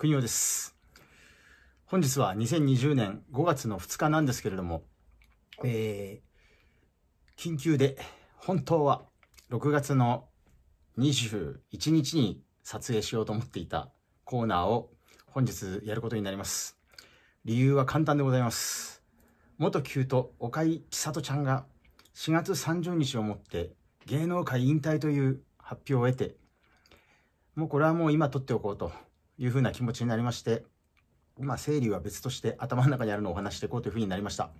国尾です。本日は2020年5月の2日なんですけれども、えー、緊急で、本当は6月の21日に撮影しようと思っていたコーナーを本日やることになります。理由は簡単でございます。元キュート、岡井千里ちゃんが4月30日をもって芸能界引退という発表を得て、もうこれはもう今撮っておこうと。いうふうな気持ちになりまして、まあ、整理は別として頭の中にあるのをお話していこうというふうになりました。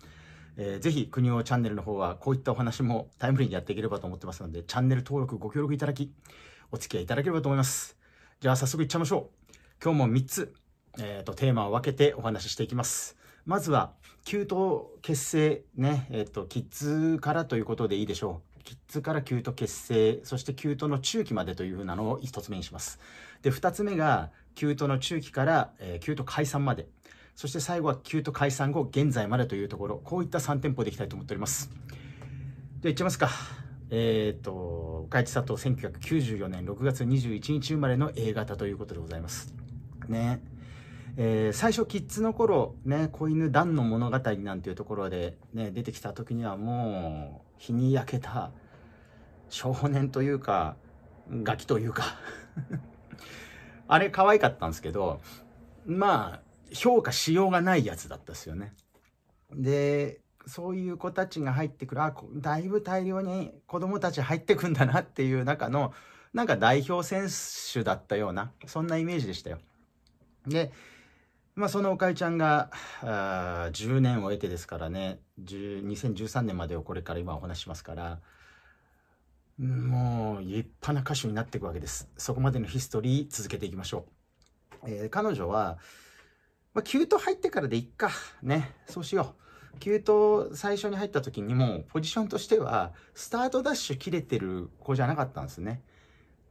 えー、ぜひ、国をチャンネルの方は、こういったお話もタイムリーにやっていければと思ってますので、チャンネル登録ご協力いただき、お付き合いいただければと思います。じゃあ、早速いっちゃいましょう。今日も3つ、えっ、ー、と、テーマを分けてお話ししていきます。まずは、給湯結成、ね、えっ、ー、と、キッズからということでいいでしょう。キッズから給湯結成、そして給湯の中期までというふうなのを1つ目にします。で、2つ目が、キュートの中期から、えー、旧都解散まで、そして最後はキュート解散後、現在までというところ、こういった3店舗でいきたいと思っております。では、いっちゃいますか。えっ、と、岡市佐藤1994年6月21日生まれの A 型ということでございます。ね。えー、最初キッズの頃ね子犬ダンの物語なんていうところで、ね、出てきた時にはもう日に焼けた少年というかガキというかあれ可愛かったんですけど、まあ、評価しようがないやつだったですよね。で、そういう子たちが入ってくる、あ、だいぶ大量に子供たち入ってくんだなっていう中の、なんか代表選手だったような、そんなイメージでしたよ。で、まあ、そのおかえちゃんがあ10年を経てですからね2013年までをこれから今お話しますからもう立派な歌手になっていくわけです。そこまでのヒストリー続けていきましょう。えー、彼女は、まあ、キュート入ってからでいっか。ね。そうしよう。キュート最初に入った時にもポジションとしてはスタートダッシュ切れてる子じゃなかったんですね。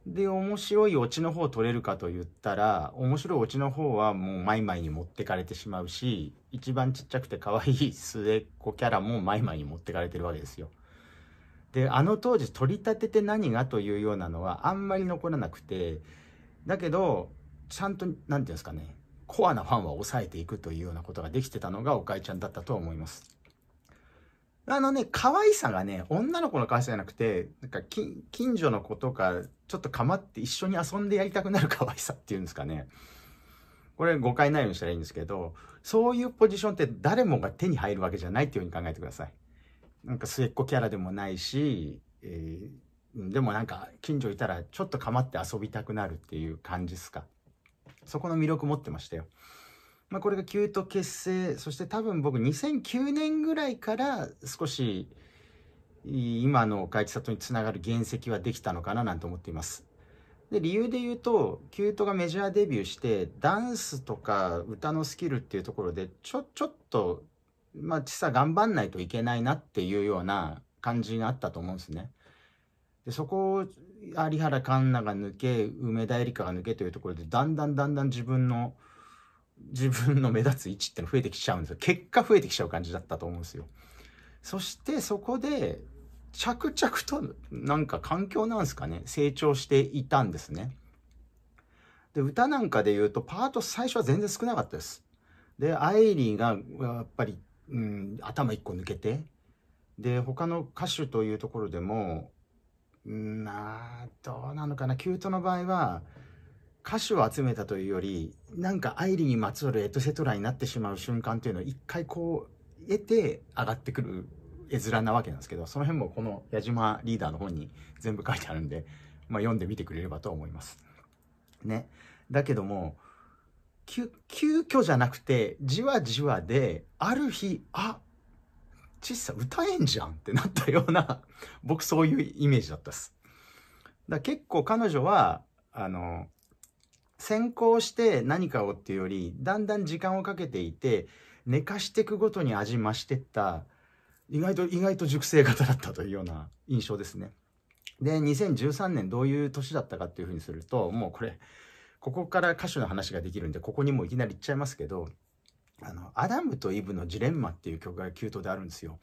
で、面白いオチの方取れるかと言ったら、面白いオチの方はもうマイマイに持ってかれてしまうし、一番ちっちゃくて可愛い末っ子キャラもマイマイに持ってかれてるわけですよ。であの当時取り立てて何がというようなのはあんまり残らなくてだけどちゃんと何て言うんですかねコアなファンは抑えていくというようなことができてたのがか井ちゃんだったとは思います。あのね、可愛さがね、女の子の可愛さじゃなくて、なんか近所の子とか、ちょっと構って一緒に遊んでやりたくなる 可愛さっていうんですかね。これ誤解ないようにしたらいいんですけど、そういうポジションって誰もが手に入るわけじゃないっていうふうに考えてください。なんか末っ子キャラでもないし、えー、でもなんか近所いたらちょっと構って遊びたくなるっていう感じっすか。そこの魅力持ってましたよ。まあ、これがキュート結成、そして多分僕2009年ぐらいから少し今の外気里につながる原石はできたのかななんて思っています。で、理由で言うと、キュートがメジャーデビューして、ダンスとか歌のスキルっていうところで、ちょ、ちょっとまあ、実は頑張んないといけないなっていうような感じがあったと思うんですね。でそこを有原環奈が抜け梅田絵里香が抜けというところでだんだんだんだん自分の自分の目立つ位置っての増えてきちゃうんですよ結果増えてきちゃう感じだったと思うんですよそしてそこで着々となんか環境なんですかね成長していたんですねで歌なんかで言うとパート最初は全然少なかったですでアイリーがやっぱりうん、頭一個抜けて、で、他の歌手というところでも、などうなのかな、キュートの場合は、歌手を集めたというより、なんか愛理にまつわるエトセトラになってしまう瞬間というのを一回こう、得て上がってくる絵面なわけなんですけど、その辺もこの矢島リーダーの本に全部書いてあるんで、まあ、読んでみてくれればと思います。ね。だけども、急遽じゃなくてじわじわである日あちっさ歌えんじゃんってなったような僕そういうイメージだったっす。だ結構彼女はあの先行して何かをっていうよりだんだん時間をかけていて寝かしていくごとに味増してった意外と意外と熟成型だったというような印象ですね。で2013年どういう年だったかっていうふうにするともうこれここから歌手の話ができるんで、ここにもいきなり行っちゃいますけど、あの、アダムとイブのジレンマっていう曲が9頭であるんですよ。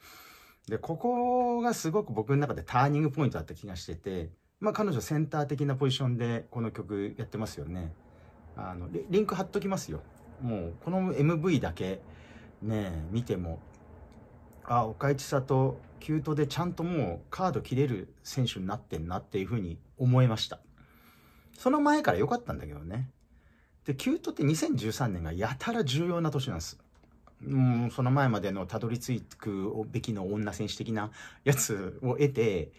で、ここがすごく僕の中でターニングポイントだった気がしてて、まあ彼女センター的なポジションでこの曲やってますよね。あの、リンク貼っときますよ。もう、この MV だけ、ね、見ても、あ、岡市里、キュートでちゃんともうカード切れる選手になってんなっていうふうに思いました。その前から良かったんだけどね。で、キュートって2013年がやたら重要な年なんです。うん、その前までのたどり着くべきの女戦士的なやつを得て、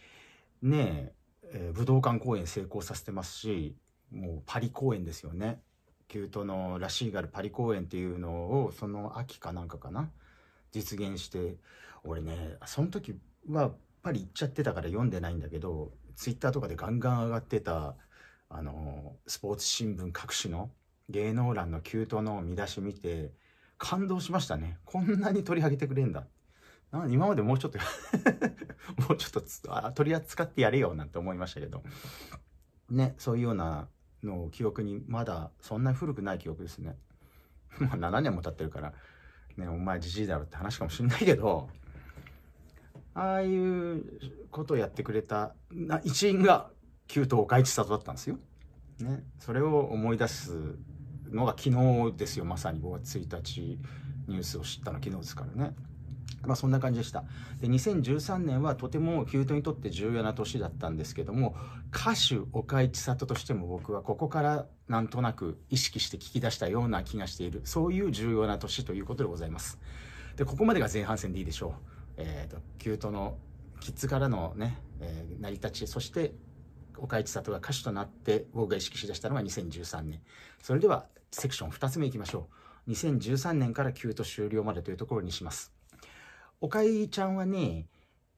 ねえ、えー、武道館公演成功させてますし、もうパリ公演ですよね。キュートのらしいがるパリ公演っていうのを、その秋かなんかかな、実現して、俺ね、その時はパリ行っちゃってたから読んでないんだけど、ツイッターとかでガンガン上がってたあのスポーツ新聞各紙の芸能欄の急騰の見出し見て感動しましたねこんなに取り上げてくれんだなん今までもうちょっと もうちょっとあ取り扱ってやれよなんて思いましたけどねそういうようなの記憶にまだそんなに古くない記憶ですね まあ7年も経ってるからねお前じじいだろって話かもしんないけどああいうことをやってくれたな一員が旧東海地里だったんですよ。ね、それを思い出すのが昨日ですよまさに5月1日ニュースを知ったの昨日ですからね。まあそんな感じでした。で、2013年はとてもキュートにとって重要な年だったんですけども、歌手岡井千里としても僕はここからなんとなく意識して聞き出したような気がしている、そういう重要な年ということでございます。で、ここまでが前半戦でいいでしょう。えっ、と、キュートのキッズからのね、えー、成り立ち、そして岡市里が歌手となって僕が意識しだしたのが2013年それではセクション2つ目いきましょう2013年からキュート終了までというところにします岡井ちゃんはね、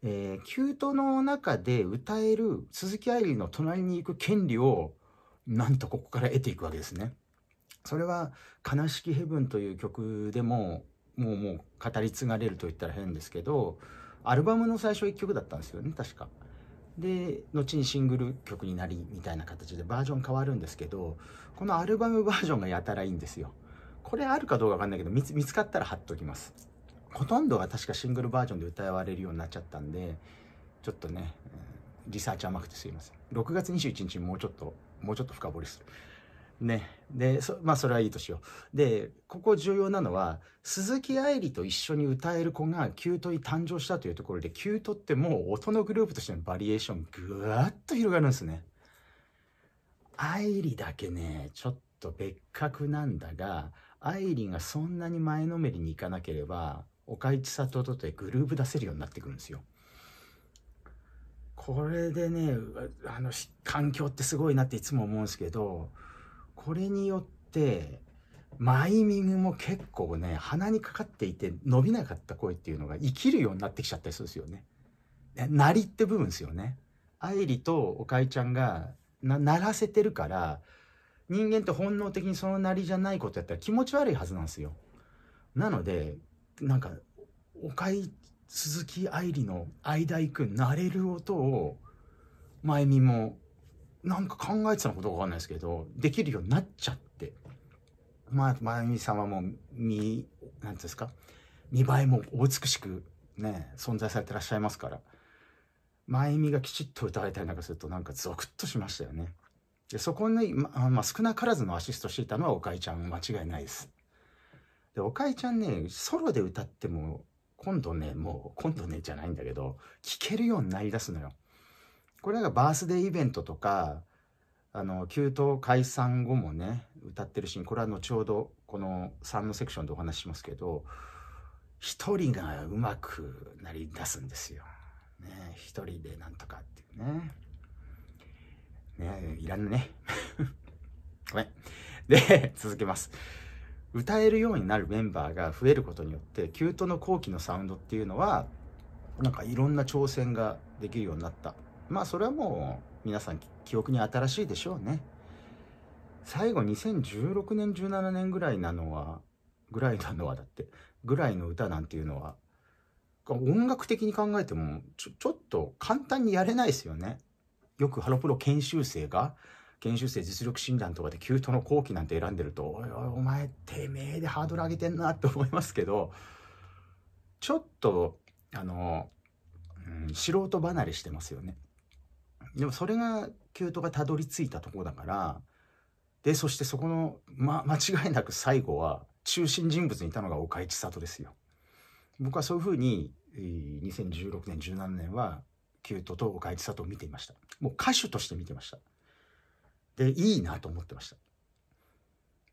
えー、キュートの中で歌える鈴木愛理の隣に行く権利をなんとここから得ていくわけですねそれは「悲しきヘブン」という曲でももうもう語り継がれると言ったら変ですけどアルバムの最初1曲だったんですよね確かで後にシングル曲になりみたいな形でバージョン変わるんですけどこのアルバムバージョンがやたらいいんですよこれあるかどうかわかんないけど見つかったら貼っときますほとんどが確かシングルバージョンで歌われるようになっちゃったんでちょっとねリサーチ甘くてすいません6月21日にもうちょっともうちょっと深掘りするね。で、そまあ、それはいいとしよう。で、ここ重要なのは、鈴木愛理と一緒に歌える子がキュートに誕生したというところで、キュートってもう音のグループとしてのバリエーションぐわっと広がるんですね。愛理だけね、ちょっと別格なんだが、愛理がそんなに前のめりにいかなければ、岡市里とてグループ出せるようになってくるんですよ。これでね、あの、環境ってすごいなっていつも思うんですけど、これによってマイミングも結構ね鼻にかかっていて伸びなかった声っていうのが生きるようになってきちゃったりするんですよね。なりって部分ですよね。愛理とおかいちゃんがな鳴らせてるから人間って本能的にそのなりじゃないことやったら気持ち悪いはずなんですよ。なのでなんかおかえ鈴木愛理の間行く慣れる音をまゆみもなんか考えてたのことかわかんないですけど、できるようになっちゃって。まあ、まゆみさんはもう、み、なんですか、見栄えもお美しくね、存在されてらっしゃいますから、まゆみがきちっと歌われたりなんかすると、なんかゾクッとしましたよね。で、そこに、ま、まあ、少なからずのアシストしていたのはおかいちゃん、間違いないです。で、おかいちゃんね、ソロで歌っても、今度ね、もう、今度ね、じゃないんだけど、聴けるようになりだすのよ。これがバースデーイベントとか、あの、旧党解散後もね、歌ってるシーン、これは後ほど、この3のセクションでお話ししますけど、一人がうまくなり出すんですよ。ね、一人でなんとかっていうね。ねいらんね。ごめん。で、続けます。歌えるようになるメンバーが増えることによって、キュートの後期のサウンドっていうのは、なんかいろんな挑戦ができるようになったまあそれはもう皆さん記憶に新しいでしょうね。最後2016年17年ぐらいなのはぐらいなのはだってぐらいの歌なんていうのは音楽的に考えてもちょちょっと簡単にやれないですよね。よくハロプロ研修生が研修生実力診断とかでキュートの後期なんて選んでると「おいおいお前てめえでハードル上げてんな」って思いますけどちょっとあの、うん、素人離れしてますよね。でもそれがキュートがたどり着いたとこだからでそしてそこの、ま、間違いなく最後は中心人物にいたのが岡市里ですよ。僕はそういうふうに2016年17年はキュートと岡市里を見ていました。もう歌手として見てました。でいいなと思ってまし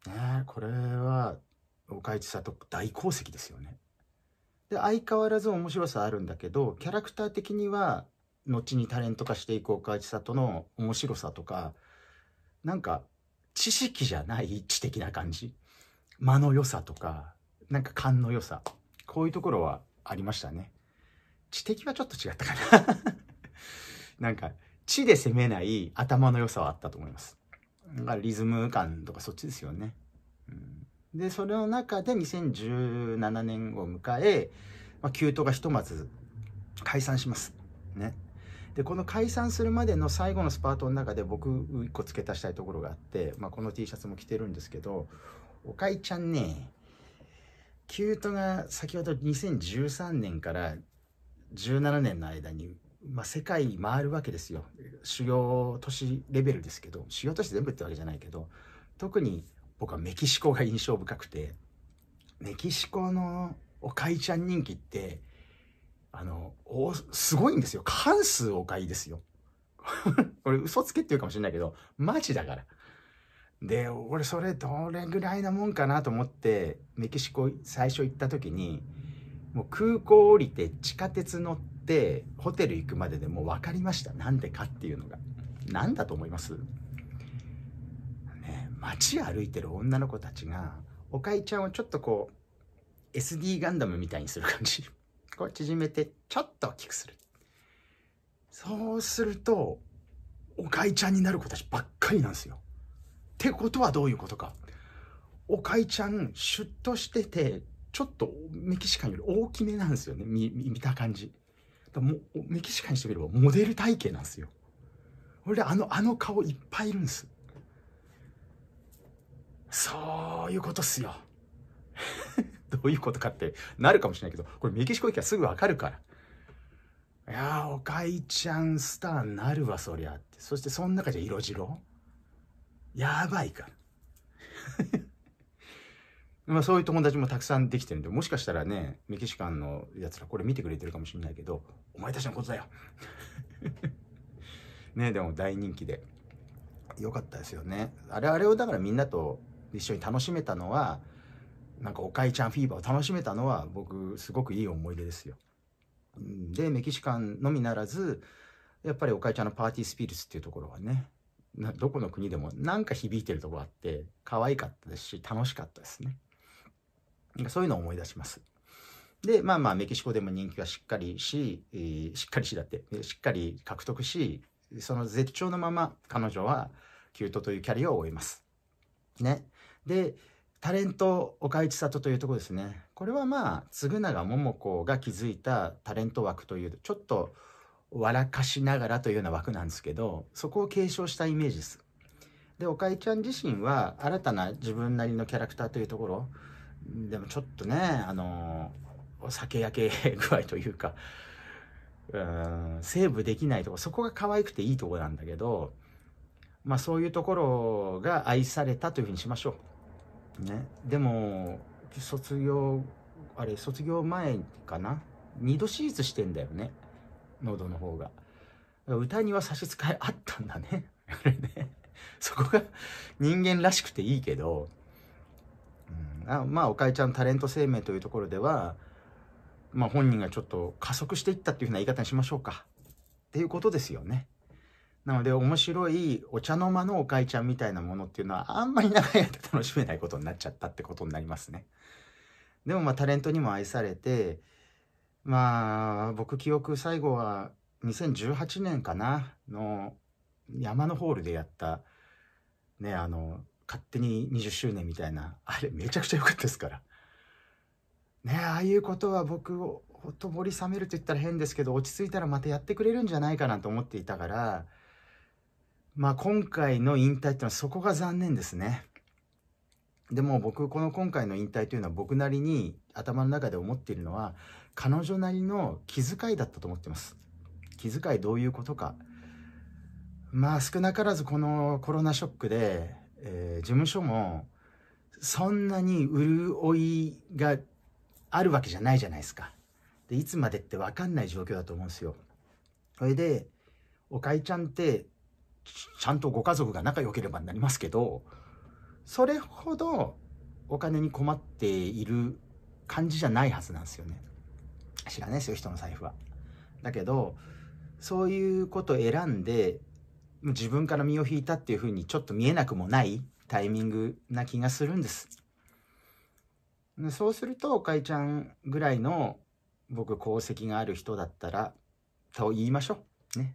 た。ねこれは岡市里大功績ですよね。で相変わらず面白さあるんだけどキャラクター的には後にタレント化していく岡千里の面白さとか、なんか、知識じゃない知的な感じ。間の良さとか、なんか勘の良さ。こういうところはありましたね。知的はちょっと違ったかな なんか、知で攻めない頭の良さはあったと思います。だからリズム感とかそっちですよね。うん、で、それの中で2017年を迎え、まあ、キュートがひとまず解散します。ね。でこの解散するまでの最後のスパートの中で僕1個付け足したいところがあって、まあ、この T シャツも着てるんですけどおかいちゃんねキュートが先ほど2013年から17年の間に、まあ、世界回るわけですよ主要都市レベルですけど主要都市全部ってわけじゃないけど特に僕はメキシコが印象深くてメキシコのおかいちゃん人気ってあの、おすごいんですよ。過半数お買いですよ。俺、嘘つけって言うかもしれないけど、マジだから。で、俺、それどれぐらいなもんかなと思って、メキシコ最初行った時に、もう空港降りて地下鉄乗って、ホテル行くまででもう分かりました。なんでかっていうのが。何だと思いますね、街歩いてる女の子たちが、おかいちゃんをちょっとこう、SD ガンダムみたいにする感じ。これ縮めてちょっと大きくするそうするとおかいちゃんになる子たちばっかりなんですよってことはどういうことかおかいちゃんシュッとしててちょっとメキシカンより大きめなんですよね見見た感じもメキシカンにしてみればモデル体型なんですよ俺あのあの顔いっぱいいるんですそういうことっすよどういうことかってなるかもしれないけど、これメキシコ行きゃすぐわかるから。いやー、おかいちゃんスターになるわ、そりゃって。そして、その中じゃ色白やばいから。まあそういう友達もたくさんできてるんで、もしかしたらね、メキシカンのやつらこれ見てくれてるかもしれないけど、お前たちのことだよ。ね、でも大人気で。よかったですよね。あれ、あれをだからみんなと一緒に楽しめたのは、なんかおかえちゃんフィーバーを楽しめたのは僕すごくいい思い出ですよ。でメキシカンのみならずやっぱりおかえちゃんのパーティースピリッツっていうところはねどこの国でもなんか響いてるとこあって可愛かったですし楽しかったですね。そういうのを思い出します。でまあまあメキシコでも人気はしっかりし、えー、しっかりしだってしっかり獲得しその絶頂のまま彼女はキュートというキャリアを終えます。ね。でタレント岡市里というとこですねこれはまあ嗣永桃子が築いたタレント枠というちょっと笑かしながらというような枠なんですけどそこを継承したイメージですで岡井ちゃん自身は新たな自分なりのキャラクターというところでもちょっとねあのお酒焼け具合というかうんセーブできないとこそこが可愛くていいとこなんだけどまあそういうところが愛されたというふうにしましょう。ね、でも卒業あれ卒業前かな2度手術してんだよね喉の方が歌には差し支えあったんだね そこが人間らしくていいけど、うん、あまあおかえちゃんタレント生命というところではまあ本人がちょっと加速していったっていうふうな言い方にしましょうかっていうことですよね。なので面白いお茶の間のおかいちゃんみたいなものっていうのはあんまり長い間楽しめないことになっちゃったってことになりますね。でもまあタレントにも愛されて、まあ僕記憶最後は2018年かなの山のホールでやったね、あの勝手に20周年みたいなあれめちゃくちゃ良かったですから。ねああいうことは僕をほとぼり冷めると言ったら変ですけど落ち着いたらまたやってくれるんじゃないかなと思っていたからまあ今回の引退っていうのはそこが残念ですね。でも僕この今回の引退というのは僕なりに頭の中で思っているのは彼女なりの気遣いだったと思ってます気遣いどういうことかまあ少なからずこのコロナショックで、えー、事務所もそんなに潤いがあるわけじゃないじゃないですかでいつまでって分かんない状況だと思うんですよそれでおかいちゃんってちゃんとご家族が仲良ければなりますけど、それほどお金に困っている感じじゃないはずなんですよね。知らないですよ、人の財布は。だけど、そういうことを選んで、自分から身を引いたっていうふうにちょっと見えなくもないタイミングな気がするんです。そうすると、おかいちゃんぐらいの僕功績がある人だったら、と言いましょう。ね。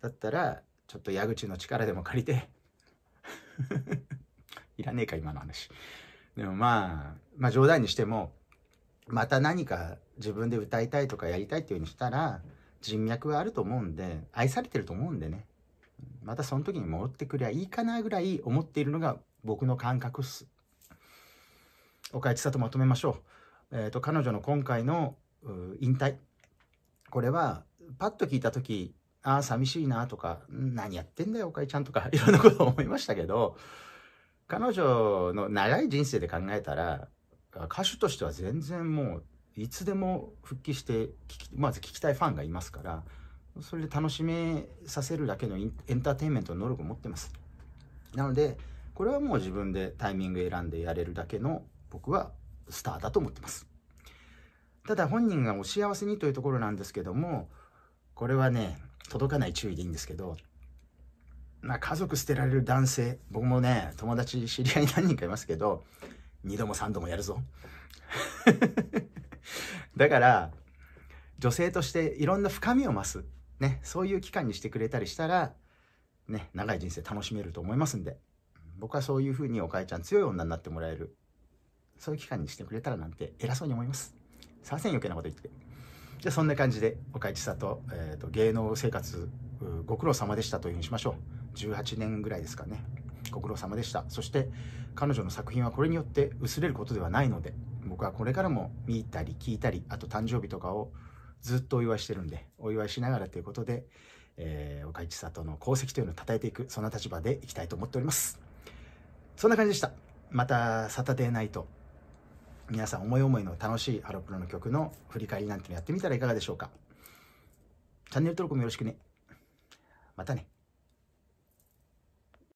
だったら、ちょっと矢口の力でも借りて いらねえか、今の話。でもまあ、まあ冗談にしても、また何か自分で歌いたいとかやりたいっていうふうにしたら、人脈があると思うんで、愛されてると思うんでね。またその時に戻ってくりゃいいかなぐらい思っているのが僕の感覚っす。岡市とまとめましょう。えっ、ー、と、彼女の今回の引退。これは、パッと聞いた時、ああ、寂しいなとか、何やってんだよ、おかえちゃんとか、いろんなことを思いましたけど、彼女の長い人生で考えたら、歌手としては全然もう、いつでも復帰してまず聞きたいファンがいますから、それで楽しめさせるだけのエンターテインメントの能力を持ってます。なので、これはもう自分でタイミング選んでやれるだけの僕はスターだと思ってます。ただ本人がお幸せにというところなんですけども、これはね、届かない注意でいいんですけど、まあ、家族捨てられる男性、僕もね、友達、知り合い何人かいますけど、2度も3度もやるぞ。だから、女性としていろんな深みを増す、ね、そういう期間にしてくれたりしたら、ね、長い人生楽しめると思いますんで、僕はそういうふうにおかえちゃん強い女になってもらえる、そういう期間にしてくれたらなんて偉そうに思います。さあせん余計なこと言って。じゃそんな感じで岡市里、えーと、芸能生活ご苦労様でしたというふうにしましょう18年ぐらいですかねご苦労様でしたそして彼女の作品はこれによって薄れることではないので僕はこれからも見たり聞いたりあと誕生日とかをずっとお祝いしてるんでお祝いしながらということで、えー、岡市里の功績というのを称えていくそんな立場でいきたいと思っておりますそんな感じでしたまたサタデーナイト皆さん思い思いの楽しいハロプロの曲の振り返りなんてのやってみたらいかがでしょうかチャンネル登録もよろしくねまたね